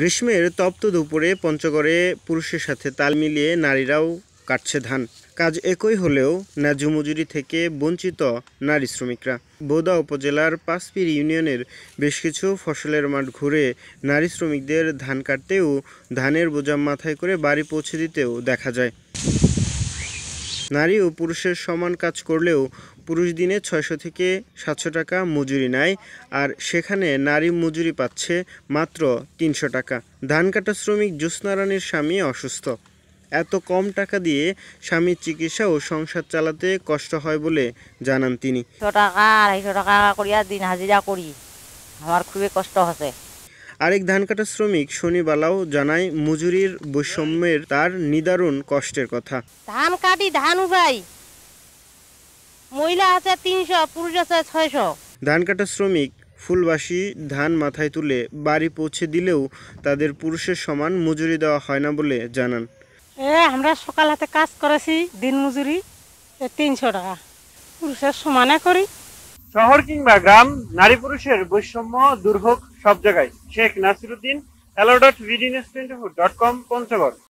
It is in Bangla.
গ্রীষ্মের তপ্ত দুপুরে পঞ্চগড়ে পুরুষের সাথে তাল মিলিয়ে নারীরাও কাটছে ধান কাজ একই হলেও ন্যায্য মজুরি থেকে বঞ্চিত নারী শ্রমিকরা বোদা উপজেলার পাঁচপির ইউনিয়নের বেশ কিছু ফসলের মাঠ ঘুরে নারী শ্রমিকদের ধান কাটতেও ধানের বোঝা মাথায় করে বাড়ি পৌঁছে দিতেও দেখা যায় নারী ও পুরুষের সমান কাজ করলেও পুরুষ দিনে ছয়শো থেকে সাতশো টাকা মজুরি নেয় আর সেখানে নারী মজুরি পাচ্ছে মাত্র তিনশো টাকা ধান কাটা শ্রমিক জ্যোৎস্না রানীর স্বামী অসুস্থ এত কম টাকা দিয়ে স্বামীর চিকিৎসা ও সংসার চালাতে কষ্ট হয় বলে জানান তিনি টাকা আড়াইশো টাকা করিয়া দিন হাজিরা করি আমার খুবই কষ্ট হচ্ছে আরেক ধান কাটা শ্রমিক শনিবালাও জানায় মজুরির বৈষম্যের তার নিদারুণ কষ্টের কথা ধান কাটি ধান উঠাই মহিলা আছে তিনশো পুরুষ আছে ছয়শো ধান কাটা শ্রমিক ফুলবাসী ধান মাথায় তুলে বাড়ি পৌঁছে দিলেও তাদের পুরুষের সমান মজুরি দেওয়া হয় না বলে জানান এ আমরা সকাল হাতে কাজ করেছি দিন মজুরি তিনশো টাকা পুরুষের সমানে করি শহর কিংবা গ্রাম নারী পুরুষের বৈষম্য দুর্ভোগ সব জায়গায় Sheikh Nasiruddin hello dot twenty four dot com Panchagarh